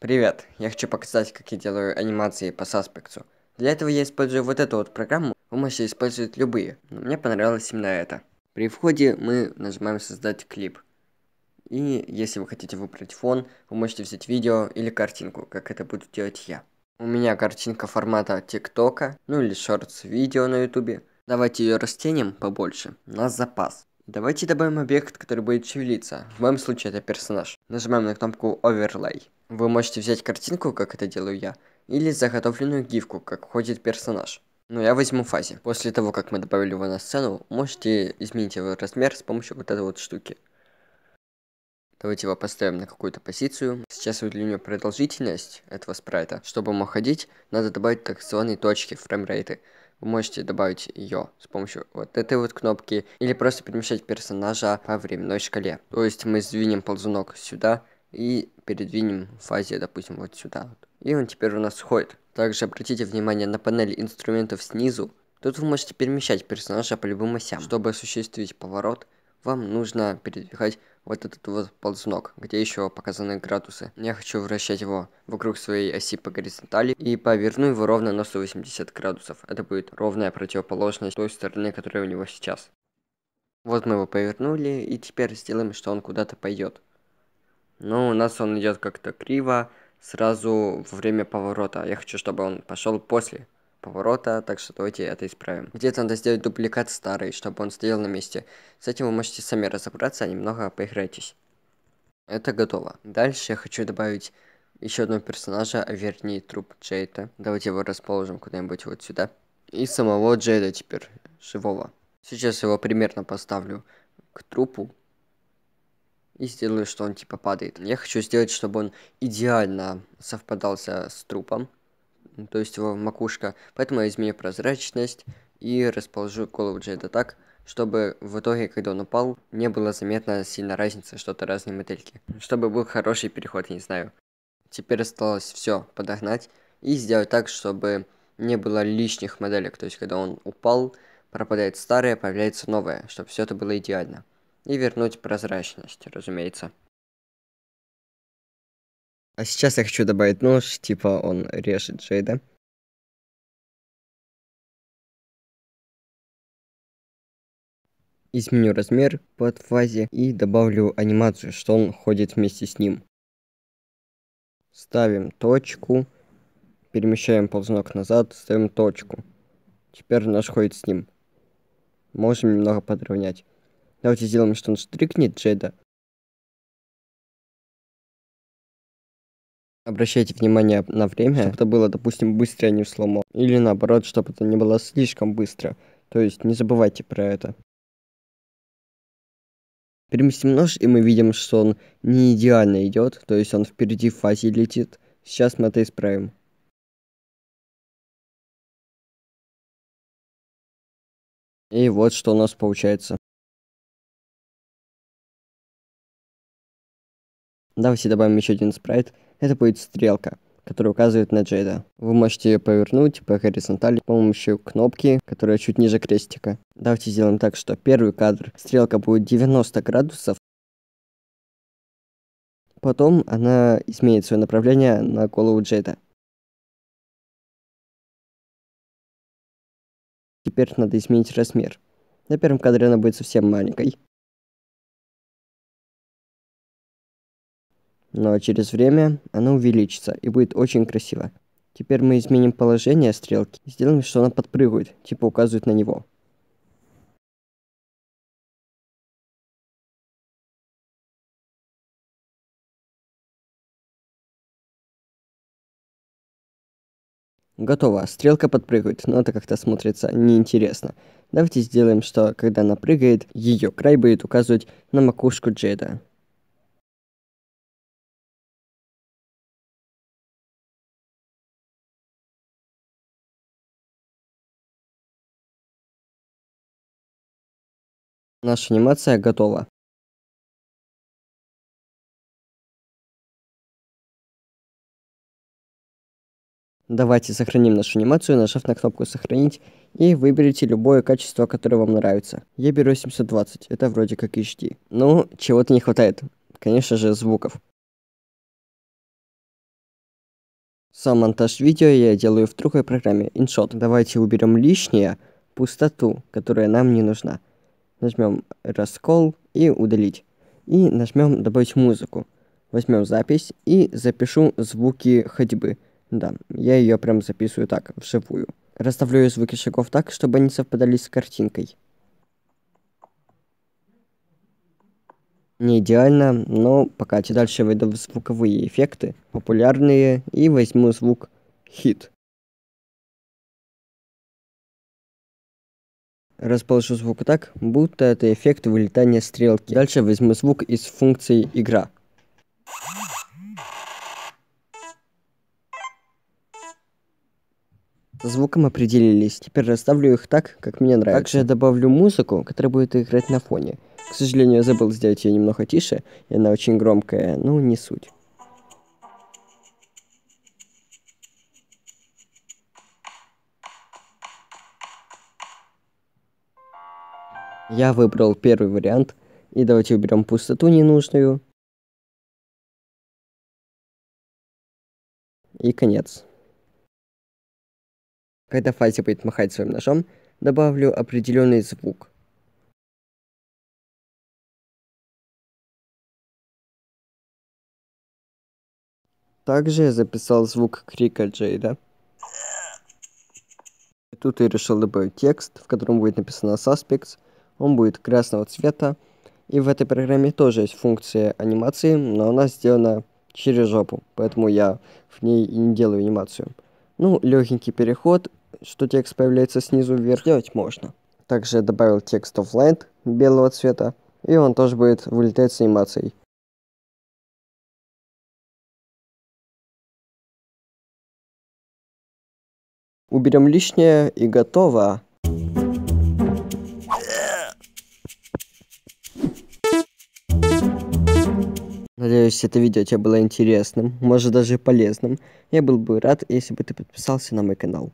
Привет, я хочу показать, как я делаю анимации по саспекту. Для этого я использую вот эту вот программу, вы можете использовать любые, но мне понравилось именно это. При входе мы нажимаем создать клип. И если вы хотите выбрать фон, вы можете взять видео или картинку, как это буду делать я. У меня картинка формата ТикТока, ну или шортс видео на ютубе. Давайте ее растянем побольше, на запас. Давайте добавим объект, который будет шевелиться. В моем случае это персонаж. Нажимаем на кнопку Overlay. Вы можете взять картинку, как это делаю я, или заготовленную гифку, как ходит персонаж. Но я возьму фазе. После того, как мы добавили его на сцену, можете изменить его размер с помощью вот этой вот штуки. Давайте его поставим на какую-то позицию. Сейчас удлиню продолжительность этого спрайта. Чтобы мог ходить, надо добавить так званые точки, фреймрейты вы можете добавить ее с помощью вот этой вот кнопки или просто перемещать персонажа по временной шкале. То есть мы сдвинем ползунок сюда и передвинем в фазе, допустим, вот сюда. И он теперь у нас ходит. Также обратите внимание на панели инструментов снизу. Тут вы можете перемещать персонажа по любым осям. Чтобы осуществить поворот, вам нужно передвигать вот этот вот ползунок, где еще показаны градусы. Я хочу вращать его вокруг своей оси по горизонтали и поверну его ровно на 180 градусов. Это будет ровная противоположность той стороны, которая у него сейчас. Вот мы его повернули, и теперь сделаем, что он куда-то пойдет. Но ну, у нас он идет как-то криво, сразу во время поворота. Я хочу, чтобы он пошел после поворота, так что давайте это исправим. Где-то надо сделать дубликат старый, чтобы он стоял на месте. С этим вы можете сами разобраться, а немного поиграйтесь. Это готово. Дальше я хочу добавить еще одного персонажа, а вернее труп Джейда. Давайте его расположим куда-нибудь вот сюда. И самого Джейда теперь, живого. Сейчас его примерно поставлю к трупу. И сделаю, что он типа падает. Я хочу сделать, чтобы он идеально совпадался с трупом. Ну, то есть его макушка. Поэтому я изменю прозрачность и расположу голову Джейда так, чтобы в итоге, когда он упал, не было заметно сильно разницы, что-то разные модельки. Чтобы был хороший переход, я не знаю. Теперь осталось все подогнать и сделать так, чтобы не было лишних моделек. То есть, когда он упал, пропадает старое, появляется новое, чтобы все это было идеально. И вернуть прозрачность, разумеется. А сейчас я хочу добавить нож, типа он режет Джейда. Изменю размер под фазе и добавлю анимацию, что он ходит вместе с ним. Ставим точку. Перемещаем ползунок назад, ставим точку. Теперь наш ходит с ним. Можем немного подровнять. Давайте сделаем, что он штрикнет Джеда, Обращайте внимание на время, чтобы это было, допустим, быстрее, а не сломо. Или наоборот, чтобы это не было слишком быстро. То есть не забывайте про это. Переместим нож, и мы видим, что он не идеально идет, то есть он впереди в фазе летит. Сейчас мы это исправим. И вот что у нас получается. Давайте добавим еще один спрайт. Это будет стрелка, которая указывает на Джейда. Вы можете ее повернуть по горизонтали с помощью кнопки, которая чуть ниже крестика. Давайте сделаем так, что первый кадр стрелка будет 90 градусов. Потом она изменит свое направление на голову Джейда. Теперь надо изменить размер. На первом кадре она будет совсем маленькой. но через время она увеличится и будет очень красиво. Теперь мы изменим положение стрелки и сделаем, что она подпрыгивает, типа указывает на него. Готово, стрелка подпрыгивает, но это как-то смотрится неинтересно. Давайте сделаем, что когда она прыгает, ее край будет указывать на макушку Джеда. Наша анимация готова. Давайте сохраним нашу анимацию, нажав на кнопку «Сохранить» и выберите любое качество, которое вам нравится. Я беру 720, это вроде как HD. Ну, чего-то не хватает. Конечно же, звуков. Сам монтаж видео я делаю в другой программе InShot. Давайте уберем лишнее, пустоту, которая нам не нужна нажмем раскол и удалить. И нажмем добавить музыку. Возьмем запись и запишу звуки ходьбы. Да, я ее прям записываю так, вживую. Расставлю звуки шагов так, чтобы они совпадали с картинкой. Не идеально, но пока дальше войду в звуковые эффекты, популярные, и возьму звук хит. Расположу звук так, будто это эффект вылетания стрелки. Дальше возьму звук из функции игра. Со звуком определились. Теперь расставлю их так, как мне нравится. Также я добавлю музыку, которая будет играть на фоне. К сожалению, я забыл сделать ее немного тише, и она очень громкая, но не суть. Я выбрал первый вариант. И давайте уберем пустоту ненужную. И конец. Когда Фази будет махать своим ножом, добавлю определенный звук. Также я записал звук крика Джейда. Тут я решил добавить текст, в котором будет написано Suspects, он будет красного цвета. И в этой программе тоже есть функция анимации, но она сделана через жопу, поэтому я в ней и не делаю анимацию. Ну, легенький переход, что текст появляется снизу вверх, делать можно. Также я добавил текст offline белого цвета, и он тоже будет вылетать с анимацией. Уберем лишнее и готово. Надеюсь, это видео тебе было интересным, может даже полезным. Я был бы рад, если бы ты подписался на мой канал.